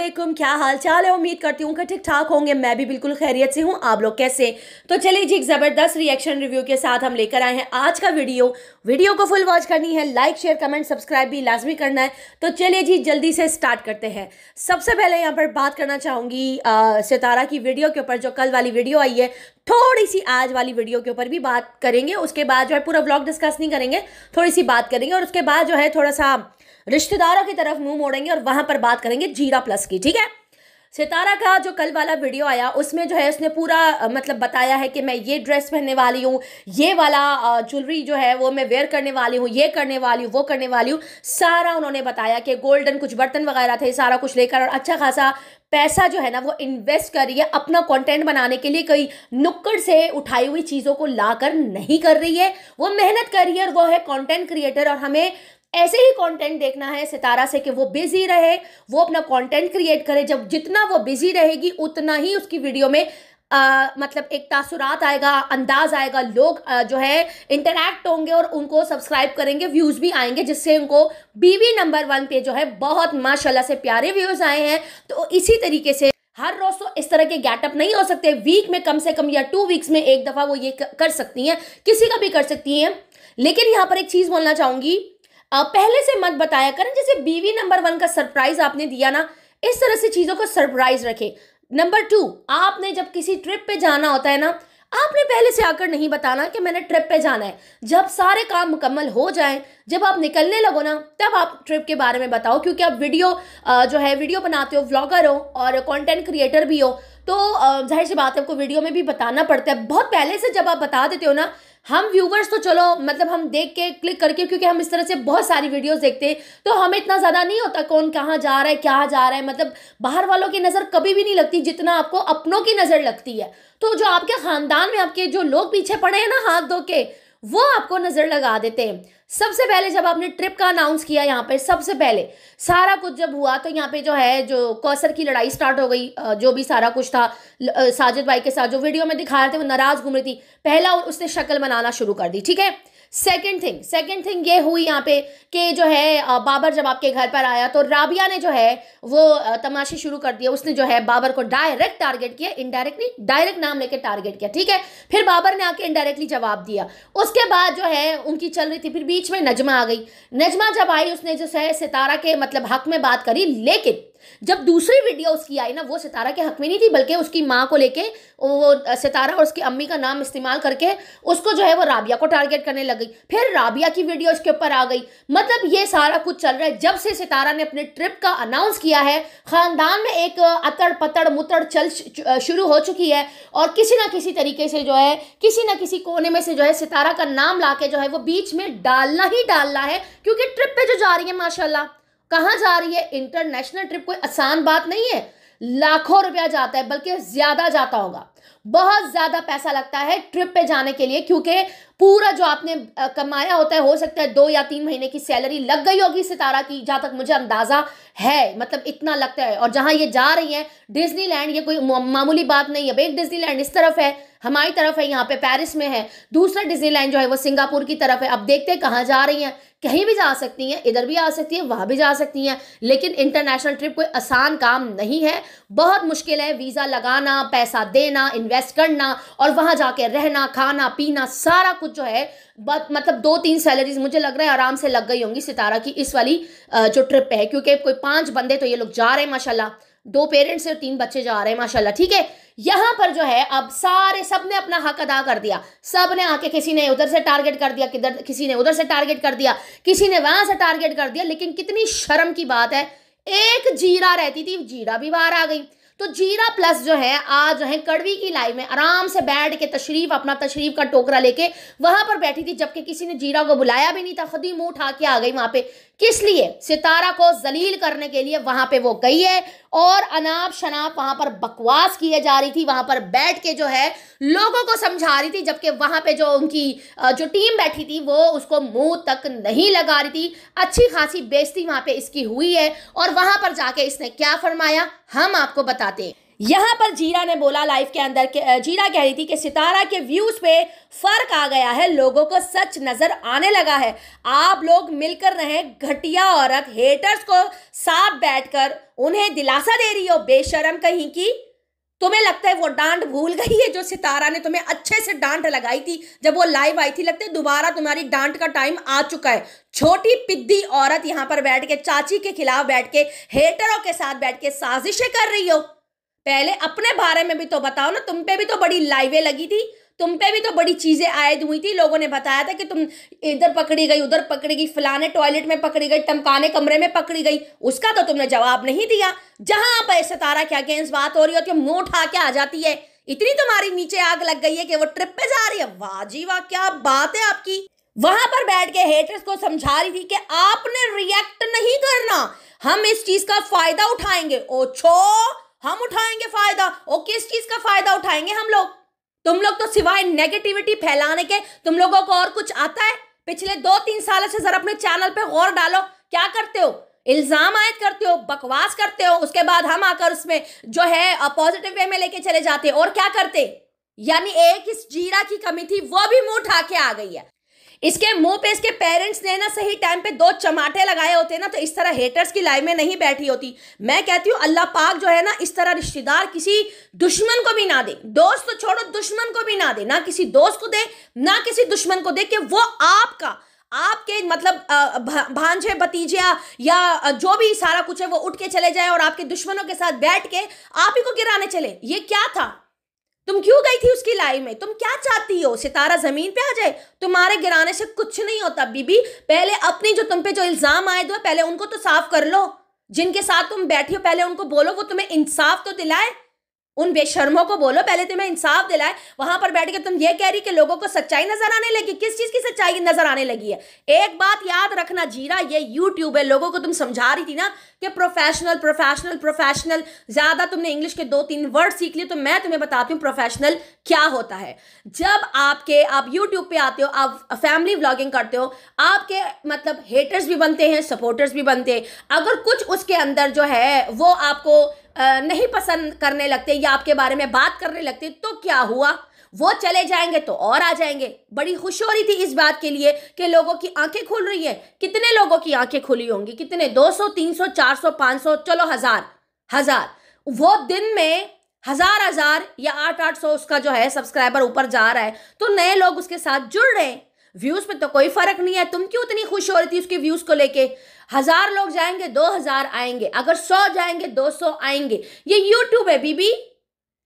असलम क्या हाल चाल है उम्मीद करती हूँ कि ठीक ठाक होंगे मैं भी बिल्कुल खैरियत से हूँ आप लोग कैसे तो चलिए जी एक ज़बरदस्त रिएक्शन रिव्यू के साथ हम लेकर आए हैं आज का वीडियो वीडियो को फुल वॉच करनी है लाइक शेयर कमेंट सब्सक्राइब भी लाजमी करना है तो चलिए जी जल्दी से स्टार्ट करते हैं सबसे पहले यहाँ पर बात करना चाहूँगी सितारा की वीडियो के ऊपर जो कल वाली वीडियो आई है थोड़ी सी आज वाली वीडियो के ऊपर भी बात करेंगे उसके बाद जो है पूरा ब्लॉग डिस्कस नहीं करेंगे थोड़ी सी बात करेंगे और उसके बाद जो है थोड़ा सा रिश्तेदारों की तरफ मुंह मोड़ेंगे और वहां पर बात करेंगे जीरा प्लस की ठीक है सितारा का जो कल वाला वीडियो आया उसमें जो है उसने पूरा मतलब बताया है कि मैं ये ड्रेस पहनने वाली हूँ ये वाला ज्वेलरी जो है वो मैं वेयर करने वाली हूँ ये करने वाली हूँ वो करने वाली हूँ सारा उन्होंने बताया कि गोल्डन कुछ बर्तन वगैरह थे सारा कुछ लेकर और अच्छा खासा पैसा जो है ना वो इन्वेस्ट कर रही है अपना कंटेंट बनाने के लिए कई नुक्कड़ से उठाई हुई चीज़ों को लाकर नहीं कर रही है वो मेहनत कर रही है और वो है कंटेंट क्रिएटर और हमें ऐसे ही कंटेंट देखना है सितारा से कि वो बिजी रहे वो अपना कंटेंट क्रिएट करे जब जितना वो बिजी रहेगी उतना ही उसकी वीडियो में आ, मतलब एक तासुरात आएगा अंदाज आएगा लोग आ, जो है इंटरेक्ट होंगे और उनको सब्सक्राइब करेंगे व्यूज़ भी आएंगे जिससे उनको बीवी नंबर वन पे जो है बहुत माशाल्लाह से प्यारे व्यूज़ आए हैं तो इसी तरीके से हर रोज तो इस तरह के गैटअप नहीं हो सकते वीक में कम से कम या टू वीक्स में एक दफ़ा वो ये कर सकती हैं किसी का भी कर सकती हैं लेकिन यहाँ पर एक चीज़ बोलना चाहूंगी पहले से मत बताया करें जैसे बीवी नंबर वन का सरप्राइज आपने दिया ना इस तरह से चीज़ों को सरप्राइज रखे नंबर टू आपने जब किसी ट्रिप पे जाना होता है ना आपने पहले से आकर नहीं बताना कि मैंने ट्रिप पे जाना है जब सारे काम मुकम्मल हो जाएं जब आप निकलने लगो ना तब आप ट्रिप के बारे में बताओ क्योंकि आप वीडियो जो है वीडियो बनाते हो व्लॉगर हो और कंटेंट क्रिएटर भी हो तो जाहिर सी बात है आपको वीडियो में भी बताना पड़ता है बहुत पहले से जब आप बता देते हो ना हम व्यूवर्स तो चलो मतलब हम देख के क्लिक करके क्योंकि हम इस तरह से बहुत सारी वीडियोस देखते हैं तो हमें इतना ज़्यादा नहीं होता कौन कहाँ जा रहा है क्या जा रहा है मतलब बाहर वालों की नज़र कभी भी नहीं लगती जितना आपको अपनों की नज़र लगती है तो जो आपके ख़ानदान में आपके जो लोग पीछे पड़े हैं ना हाथ धो के वो आपको नज़र लगा देते हैं सबसे पहले जब आपने ट्रिप का अनाउंस किया यहाँ पे सबसे पहले सारा कुछ जब हुआ तो यहाँ पे जो है जो कौसर की लड़ाई स्टार्ट हो गई जो भी सारा कुछ था साजिद भाई के साथ जो वीडियो में दिखा रहे थे वो नाराज़ घूम रही थी पहला उसने शक्ल बनाना शुरू कर दी ठीक है सेकंड थिंग सेकंड थिंग ये हुई यहाँ पे कि जो है बाबर जब आपके घर पर आया तो राबिया ने जो है वो तमाशे शुरू कर दिए उसने जो है बाबर को डायरेक्ट टारगेट किया इनडायरेक्टली डायरेक्ट नाम लेके टारगेट किया ठीक है फिर बाबर ने आके इनडायरेक्टली जवाब दिया उसके बाद जो है उनकी चल रही थी फिर बीच में नजमा आ गई नजमा जब आई उसने जो है सितारा के मतलब हक में बात करी लेकिन जब दूसरी वीडियो उसकी आई ना वो सितारा के हक में नहीं थी बल्कि उसकी माँ को लेके वो सितारा और उसकी अम्मी का नाम इस्तेमाल करके उसको जो है वो राबिया को टारगेट करने लग गई फिर राबिया की वीडियो उसके ऊपर आ गई मतलब ये सारा कुछ चल रहा है जब से सितारा ने अपने ट्रिप का अनाउंस किया है ख़ानदान में एक अतड़ पतड़ मुतड़ चल शुरू हो चुकी है और किसी ना किसी तरीके से जो है किसी ना किसी कोने में से जो है सितारा का नाम ला के जो है वो बीच में डालना ही डालना है क्योंकि ट्रिप पर जो जा रही है माशाला कहाँ जा रही है इंटरनेशनल ट्रिप कोई आसान बात नहीं है लाखों रुपया जाता है बल्कि ज्यादा जाता होगा बहुत ज्यादा पैसा लगता है ट्रिप पे जाने के लिए क्योंकि पूरा जो आपने कमाया होता है हो सकता है दो या तीन महीने की सैलरी लग गई होगी सितारा की जहां तक मुझे अंदाज़ा है मतलब इतना लगता है और जहां ये जा रही है डिज्नीलैंड ये कोई मामूली बात नहीं है एक डिज्नीलैंड इस तरफ है हमारी तरफ है यहाँ पे पेरिस में है दूसरा डिज्नीलैंड जो है वो सिंगापुर की तरफ है अब देखते हैं कहाँ जा रही हैं कहीं भी जा सकती हैं इधर भी आ सकती हैं वहाँ भी जा सकती हैं लेकिन इंटरनेशनल ट्रिप कोई आसान काम नहीं है बहुत मुश्किल है वीज़ा लगाना पैसा देना इन्वेस्ट करना और वहाँ जाके रहना खाना पीना सारा कुछ जो है बत, मतलब दो तीन सैलरीज मुझे लग रहा है आराम से लग गई होंगी सितारा की इस वाली जो ट्रिप पे है क्योंकि कोई पांच बंदे तो ये लोग जा रहे हैं माशाला दो पेरेंट्स और तीन बच्चे जा रहे हैं माशाला ठीक है यहाँ पर जो है अब सारे सब ने अपना हक अदा कर दिया सब ने आके किसी ने उधर से टारगेट कर दिया किधर किसी ने उधर से टारगेट कर दिया किसी ने वहां से टारगेट कर दिया लेकिन कितनी शर्म की बात है एक जीरा रहती थी जीरा भी बाहर आ गई तो जीरा प्लस जो है आज जो है कड़वी की लाई में आराम से बैठ के तशरीफ अपना तशरीफ का टोकरा लेके वहां पर बैठी थी जबकि किसी ने जीरा को बुलाया भी नहीं था खुद ही मुंह उठा के आ गई वहां पे किस लिए सितारा को जलील करने के लिए वहां पे वो गई है और अनाप शनाप वहां पर बकवास किए जा रही थी वहां पर बैठ के जो है लोगों को समझा रही थी जबकि वहां पे जो उनकी जो टीम बैठी थी वो उसको मुंह तक नहीं लगा रही थी अच्छी खासी बेइज्जती वहां पे इसकी हुई है और वहां पर जाके इसने क्या फरमाया हम आपको बताते हैं यहाँ पर जीरा ने बोला लाइफ के अंदर के जीरा कह रही थी कि सितारा के व्यूज पे फर्क आ गया है लोगों को सच नजर आने लगा है आप लोग मिलकर रहे घटिया औरत हेटर्स को साथ बैठकर उन्हें दिलासा दे रही हो बेशरम कहीं की तुम्हें लगता है वो डांट भूल गई है जो सितारा ने तुम्हें अच्छे से डांट लगाई थी जब वो लाइव आई थी लगता है दोबारा तुम्हारी डांट का टाइम आ चुका है छोटी पिद्दी औरत यहाँ पर बैठ के चाची के खिलाफ बैठ के हेटरों के साथ बैठ के साजिशें कर रही हो पहले अपने बारे में भी तो बताओ ना तुम पे भी तो बड़ी लाइवें लगी थी तुम पे भी तो बड़ी चीज़ें आयद हुई थी लोगों ने बताया था कि तुम इधर पकड़ी गई उधर पकड़ी गई फलाने टॉयलेट में पकड़ी गई टमकाने कमरे में पकड़ी गई उसका तो तुमने जवाब नहीं दिया जहां आप ऐसे तारा के अगेंस्ट बात हो रही होती है मुंह उठा के आ जाती है इतनी तुम्हारी नीचे आग लग गई है कि वो ट्रिप पे जा रही है वाजी वाह क्या बात है आपकी वहां पर बैठ के हेटर्स को समझा रही थी कि आपने रिएक्ट नहीं करना हम इस चीज का फायदा उठाएंगे ओछो और किस चीज का फायदा उठाएंगे हम लोग तुम लोग तो सिवाय नेगेटिविटी फैलाने के तुम लोगों को और कुछ आता है पिछले दो तीन साल से जरा अपने चैनल पे गौर डालो क्या करते हो इल्ज़ाम आयत करते हो बकवास करते हो उसके बाद हम आकर उसमें जो है पॉजिटिव वे में लेके चले जाते और क्या करते यानी एक इस जीरा की कमी थी वो भी मुंह उठा के आ गई है इसके मुंह पे इसके पेरेंट्स ने ना सही टाइम पे दो चमाटे लगाए होते ना तो इस तरह हेटर्स की लाइन में नहीं बैठी होती मैं कहती हूँ अल्लाह पाक जो है ना इस तरह रिश्तेदार किसी दुश्मन को भी ना दे दोस्त तो छोड़ो दुश्मन को भी ना दे ना किसी दोस्त को दे ना किसी दुश्मन को दे कि वो आपका आपके मतलब भांजे भतीजिया या जो भी सारा कुछ है वो उठ के चले जाए और आपके दुश्मनों के साथ बैठ के आप ही को गिराने चले ये क्या था तुम क्यों गई थी उसकी लाई में तुम क्या चाहती हो सितारा जमीन पे आ जाए तुम्हारे गिराने से कुछ नहीं होता बीबी पहले अपनी जो तुम पे जो इल्जाम आए दो पहले उनको तो साफ कर लो जिनके साथ तुम बैठी हो पहले उनको बोलो वो तुम्हें इंसाफ तो दिलाए उन बेशर्मों को बोलो पहले तुम्हें इंसाफ दिलाए वहां पर बैठ के तुम ये कह रही कि लोगों को सच्चाई नजर आने लगी किस चीज की सच्चाई नजर आने लगी है एक बात याद रखना जीरा ये यूट्यूब है लोगों को तुम समझा रही थी ना कि प्रोफेशनल प्रोफेशनल प्रोफेशनल ज्यादा तुमने इंग्लिश के दो तीन वर्ड सीख लिए तो मैं तुम्हें बताती हूँ प्रोफेशनल क्या होता है जब आपके आप यूट्यूब पे आते हो आप फैमिली व्लॉगिंग करते हो आपके मतलब हेटर्स भी बनते हैं सपोर्टर्स भी बनते हैं अगर कुछ उसके अंदर जो है वो आपको नहीं पसंद करने लगते या आपके बारे में बात करने लगते तो क्या हुआ वो चले जाएंगे तो और आ जाएंगे बड़ी खुश हो रही थी इस बात के लिए कि लोगों की आंखें खुल रही हैं कितने लोगों की आंखें खुली होंगी कितने 200 300 400 500 चलो हज़ार हज़ार वो दिन में हज़ार हज़ार या आठ आठ सौ उसका जो है सब्सक्राइबर ऊपर जा रहा है तो नए लोग उसके साथ जुड़ रहे हैं व्यूज पे तो कोई फर्क नहीं है तुम क्यों इतनी खुश हो रही थी उसके व्यूज को लेके हजार लोग जाएंगे दो हजार आएंगे अगर सौ जाएंगे दो सौ आएंगे ये यूट्यूब है बीबी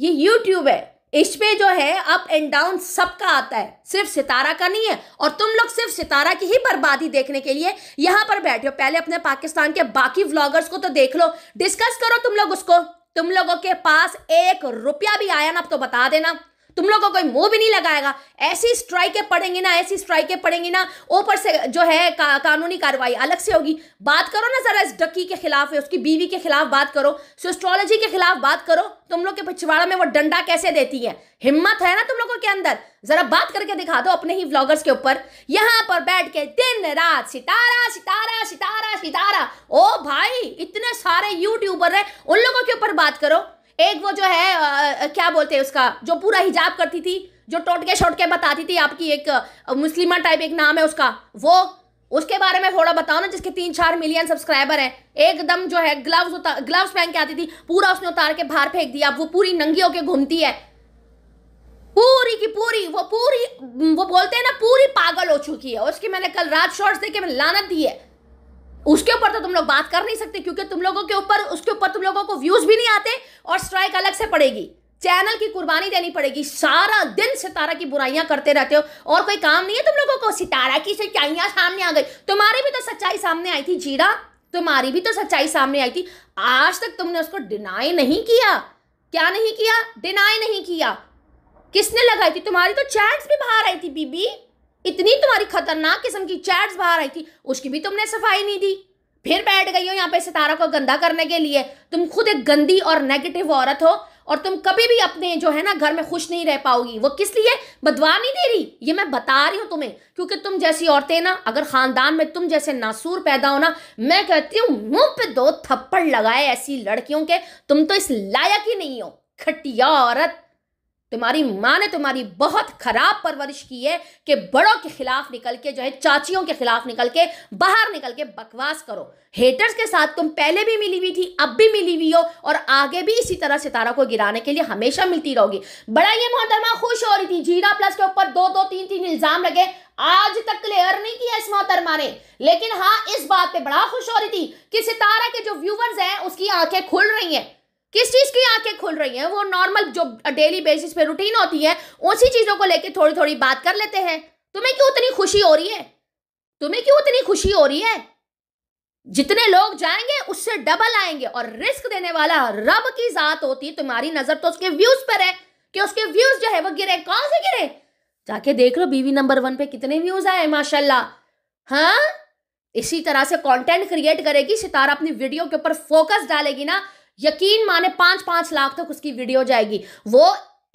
ये यूट्यूब है इस पे जो है अप एंड डाउन सबका आता है सिर्फ सितारा का नहीं है और तुम लोग सिर्फ सितारा की ही बर्बादी देखने के लिए यहां पर बैठे हो पहले अपने पाकिस्तान के बाकी व्लॉगर्स को तो देख लो डिस्कस करो तुम लोग उसको तुम लोगों के पास एक रुपया भी आया ना आप तो बता देना तुम लोगों का कोई मुंह भी नहीं लगाएगा ऐसी स्ट्राइके पड़ेंगे ना ऐसी स्ट्राइके पड़ेंगे ना ऊपर से जो है का, कानूनी कार्रवाई अलग से होगी बात करो ना जरा इस डक्की के खिलाफ उसकी बीवी के खिलाफ बात करो सिस्ट्रोलॉजी के खिलाफ बात करो तुम लोग के पिछवाड़ा में वो डंडा कैसे देती है हिम्मत है ना तुम लोगों के अंदर जरा बात करके दिखा दो अपने ही व्लॉगर्स के ऊपर यहाँ पर बैठ के दिन रात सितारा सितारा सितारा सितारा ओ भाई इतने सारे यूट्यूबर है उन लोगों के ऊपर बात करो एक वो जो है आ, क्या बोलते हैं उसका जो पूरा हिजाब करती थी जो टोटके शोटके बताती थी आपकी एक मुस्लिमा टाइप एक नाम है उसका वो उसके बारे में थोड़ा बताओ ना जिसके तीन चार मिलियन सब्सक्राइबर हैं एकदम जो है ग्लव्स ग्लव्स पहन के आती थी पूरा उसने उतार के बाहर फेंक दिया वो पूरी नंगी होके घूमती है पूरी की पूरी वो पूरी वो बोलते हैं ना पूरी पागल हो चुकी है उसकी मैंने कल रात शॉर्ट्स देखे मैंने लानत दी है उसके ऊपर तो तुम लोग बात कर नहीं सकते क्योंकि तुम लोगों के ऊपर उसके ऊपर तुम लोगों को व्यूज भी नहीं आते और स्ट्राइक अलग से पड़ेगी चैनल की कुर्बानी देनी पड़ेगी सारा दिन सितारा की बुराइयां करते रहते हो और कोई काम नहीं है तुम लोगों को सितारा की सच्चाइयां सामने आ गई तुम्हारी भी तो सच्चाई सामने आई थी जीरा तुम्हारी भी तो सच्चाई सामने आई थी आज तक तुमने उसको डिनाई नहीं किया क्या नहीं किया डिनाई नहीं किया किसने लगाई थी तुम्हारी तो चैट्स भी बाहर आई थी बीबी इतनी तुम्हारी खतरनाक किस्म की चैट्स बाहर आई थी उसकी भी तुमने सफाई नहीं दी फिर बैठ गई हो यहाँ पे सितारा को गंदा करने के लिए तुम खुद एक गंदी और नेगेटिव औरत हो और तुम कभी भी अपने जो है ना घर में खुश नहीं रह पाओगी वो किस लिए बदवा नहीं दे रही ये मैं बता रही हूँ तुम्हें क्योंकि तुम जैसी औरतें ना अगर खानदान में तुम जैसे नासूर पैदा हो ना मैं कहती हूँ मुंह पे दो थप्पड़ लगाए ऐसी लड़कियों के तुम तो इस लायक ही नहीं हो खटिया औरत तुम्हारी माँ ने तुम्हारी बहुत खराब परवरिश की है कि बड़ों के खिलाफ निकल के जो है चाचियों के खिलाफ निकल के बाहर निकल के बकवास करो हेटर्स के साथ तुम पहले भी मिली हुई थी अब भी मिली हुई हो और आगे भी इसी तरह सितारा को गिराने के लिए हमेशा मिलती रहोगी बड़ा ये मोहतरमा खुश हो रही थी जीरा प्लस के ऊपर दो दो तीन तीन इल्जाम लगे आज तक क्लियर नहीं किया इस मोहतरमा ने लेकिन हाँ इस बात पर बड़ा खुश हो रही थी कि सितारा के जो व्यूवर्स हैं उसकी आंखें खुल रही हैं किस चीज की आंखें खुल रही हैं वो नॉर्मल जो डेली बेसिस पे रूटीन होती है उसी चीजों को लेके थोड़ी थोड़ी बात कर लेते हैं तुम्हें क्यों उतनी खुशी हो रही है तुम्हें क्यों उतनी खुशी हो रही है जितने लोग जाएंगे उससे डबल आएंगे और रिस्क देने वाला रब की जात होती है तुम्हारी नजर तो उसके व्यूज पर है कि उसके व्यूज जो है वो गिरे कौन से गिरे जाके देख लो बीवी नंबर वन पे कितने व्यूज आए माशाल्लाह हाँ इसी तरह से कंटेंट क्रिएट करेगी सितारा अपनी वीडियो के ऊपर फोकस डालेगी ना यकीन माने पांच पांच लाख तक उसकी वीडियो जाएगी वो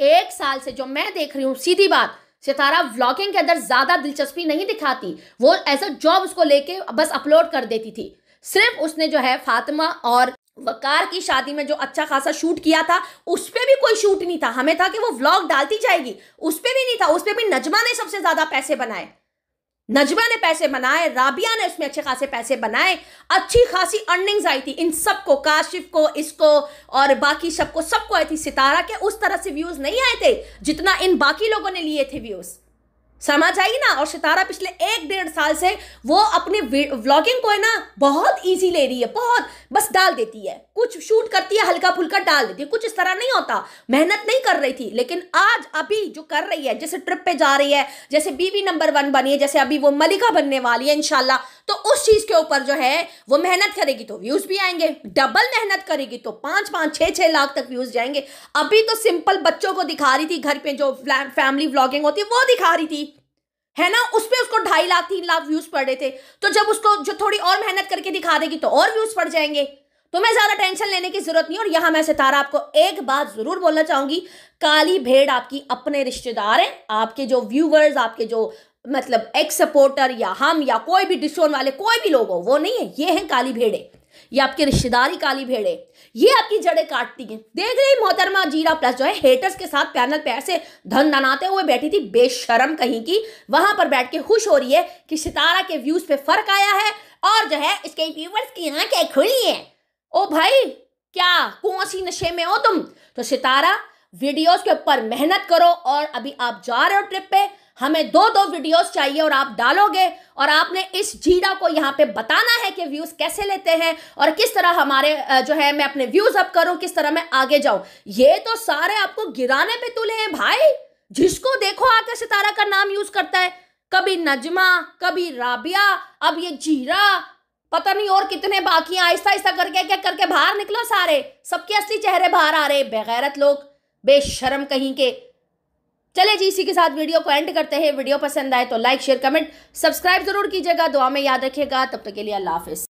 एक साल से जो मैं देख रही हूं सीधी बात सितारा व्लॉगिंग के अंदर ज्यादा दिलचस्पी नहीं दिखाती वो एज अ जॉब उसको लेके बस अपलोड कर देती थी सिर्फ उसने जो है फातिमा और वकार की शादी में जो अच्छा खासा शूट किया था उस पर भी कोई शूट नहीं था हमें था कि वो व्लॉग डालती जाएगी उस पर भी नहीं था उस पर भी नजमा ने सबसे ज्यादा पैसे बनाए नजमा ने पैसे बनाए राबिया ने उसमें अच्छे खासे पैसे बनाए अच्छी खासी अर्निंग्स आई थी इन सबको काशिफ को इसको और बाकी सबको सबको आई थी सितारा के उस तरह से व्यूज नहीं आए थे जितना इन बाकी लोगों ने लिए थे व्यूज़ समझ आई ना और सितारा पिछले एक डेढ़ साल से वो अपने व्लॉगिंग को है ना बहुत इजी ले रही है बहुत बस डाल देती है कुछ शूट करती है हल्का फुल्का डाल देती है कुछ इस तरह नहीं होता मेहनत नहीं कर रही थी लेकिन आज अभी जो कर रही है जैसे ट्रिप पे जा रही है जैसे बीवी नंबर वन बनी है जैसे अभी वो मलिका बनने वाली है इनशाला तो उस चीज के ऊपर जो है वो मेहनत करेगी तो व्यूज भी आएंगे डबल मेहनत करेगी तो पांच पांच छह छह लाख तक व्यूज जाएंगे अभी तो सिंपल बच्चों को दिखा रही थी घर पे जो फैमिली व्लॉगिंग होती है वो दिखा रही थी है ना उस पर उसको ढाई लाख तीन लाख व्यूज पड़ रहे थे तो जब उसको जो थोड़ी और मेहनत करके दिखा देगी तो और व्यूज पड़ जाएंगे तो मैं ज्यादा टेंशन लेने की जरूरत नहीं और यहां मैं सितारा आपको एक बात जरूर बोलना चाहूंगी काली भेड़ आपकी अपने रिश्तेदार हैं आपके जो व्यूवर्स आपके जो मतलब एक्स सपोर्टर या हम या कोई भी डिसोन वाले कोई भी लोग हो वो नहीं है ये हैं काली भेड़े ये आपकी रिश्तेदारी काली भेड़े ये आपकी जड़ें काटती हैं देख रही मोहतरमा जीरा प्लस जो है हेटर्स के साथ पैनल पैर से धन धनाते हुए बैठी थी बेशरम कहीं की वहां पर बैठ के खुश हो रही है कि सितारा के व्यूज पे फर्क आया है और जो है इसके व्यूवर्स की आंखें खुली हैं ओ भाई क्या कौन सी नशे में हो तुम तो सितारा वीडियोज के ऊपर मेहनत करो और अभी आप जा रहे हो ट्रिप पे हमें दो दो वीडियोस चाहिए और आप डालोगे और आपने इस जीरा को यहाँ पे बताना है कि व्यूज़ कैसे लेते हैं और किस तरह हमारे जो है मैं अपने व्यूज़ अप करूं किस तरह मैं आगे जाऊं ये तो सारे आपको गिराने पे तुले हैं भाई जिसको देखो आके सितारा का नाम यूज़ करता है कभी नजमा कभी राबिया अब ये जीरा पता नहीं और कितने बाकी हैं आहिस्ता आहिस्ता करके क्या करके बाहर निकलो सारे सबके असली चेहरे बाहर आ रहे बेगैरत लोग बेशरम कहीं के चले जी इसी के साथ वीडियो को एंड करते हैं वीडियो पसंद आए तो लाइक शेयर कमेंट सब्सक्राइब जरूर कीजिएगा दुआ में याद रखिएगा तब तक के लिए अल्लाह हाफिज़